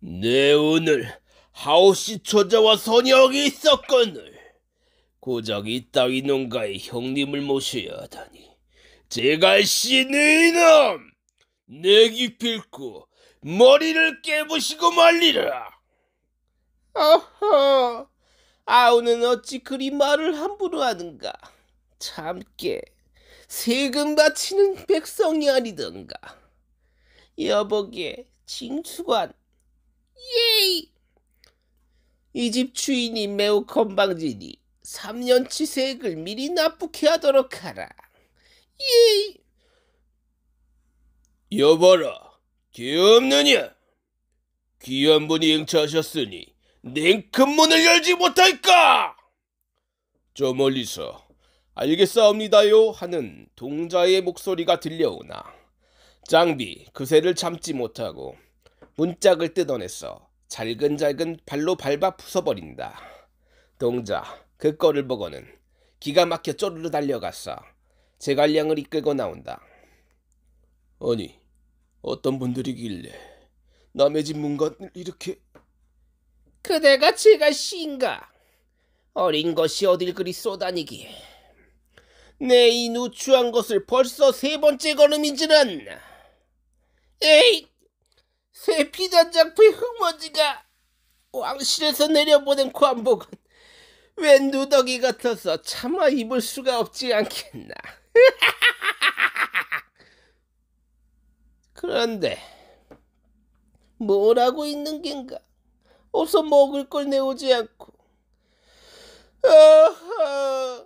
내 오늘 하우시 처자와 선역이 있었건을 고작 이 따위 농가의 형님을 모셔야 하다니 제가 씨네 이놈 내기 필고 머리를 깨부시고 말리라 어허 아우는 어찌 그리 말을 함부로 하는가 참깨 세금 바치는 백성이 아니던가 여보게 징수관 예이! 이 집 주인이 매우 건방지니 3년치 세액을 미리 납부케 하도록 하라. 예이! 여봐라, 귀 없느냐? 귀한 분이 행차하셨으니 냉큼 문을 열지 못할까? 저 멀리서 알겠사옵니다요 하는 동자의 목소리가 들려오나 장비 그새를 참지 못하고 문짝을 뜯어냈어. 잘근잘근 발로 밟아 부숴버린다. 동자 그꼴를 보고는 기가 막혀 쪼르르 달려갔어. 제갈량을 이끌고 나온다. 아니 어떤 분들이길래 남의 집문건을 이렇게 그대가 제가 씨인가 어린 것이 어딜 그리 쏘다니기 내 이 누추한 것을 벌써 세 번째 걸음인지는 에이 새 피단장부의 흙먼지가 왕실에서 내려보낸 관복은 웬 누더기 같아서 차마 입을 수가 없지 않겠나. 그런데 뭐라고 있는 긴가 어서 먹을 걸 내오지 않고 아하,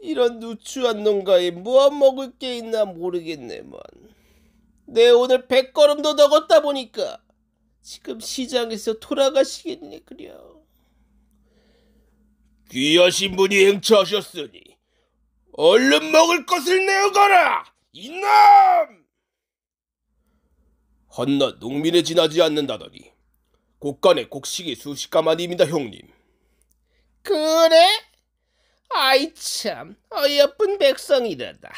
이런 누추한 농가에 무엇 먹을 게 있나 모르겠네만. 내 오늘 백 걸음도 넣었다 보니까 지금 시장에서 돌아가시겠네 그려. 귀하신 분이 행차하셨으니 얼른 먹을 것을 내어가라 이놈! 헌나 농민에 지나지 않는다더니 곳간에 곡식이 수십 가마니입니다 형님. 그래? 아이 참 어이없은 백성이라다.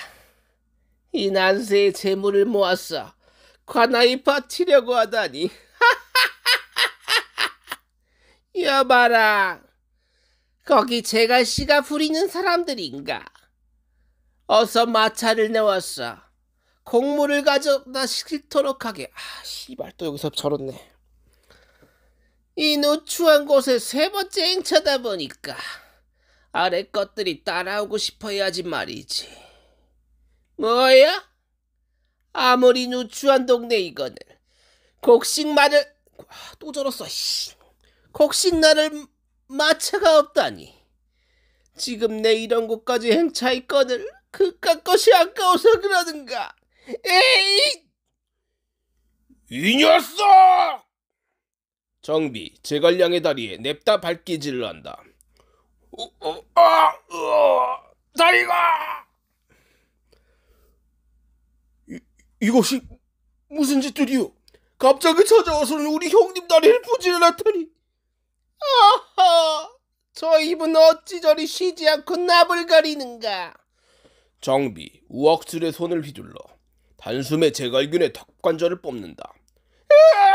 이 난세의 재물을 모았어. 관아이 바치려고 하다니. 여봐라. 거기 제가 씨가 부리는 사람들인가? 어서 마차를 내왔어. 곡물을 가져다 시키도록 하게. 아, 씨발 또 여기서 저렇네. 이 노추한 곳에 세 번째 행차다 보니까 아래 것들이 따라오고 싶어야지 말이지. 뭐야? 아무리 누추한 동네 이거는 곡식마를 아, 또 저렀어 씨. 곡식나를 마차가 없다니 지금 내 이런 곳까지 행차있거늘 그깟 것이 아까워서 그러는가 에이 이 녀석! 정비, 제갈량의 다리에 냅다 발길질을 한다. 어, 어, 아, 어. 어. 이것이 무슨 짓들이요? 갑자기 찾아와서는 우리 형님 다리를 부지런하다니. 아하, 저 입은 어찌 저리 쉬지 않고 납을 가리는가. 정비, 우악술의 손을 휘둘러 단숨에 제갈균의 턱관절을 뽑는다. 으악!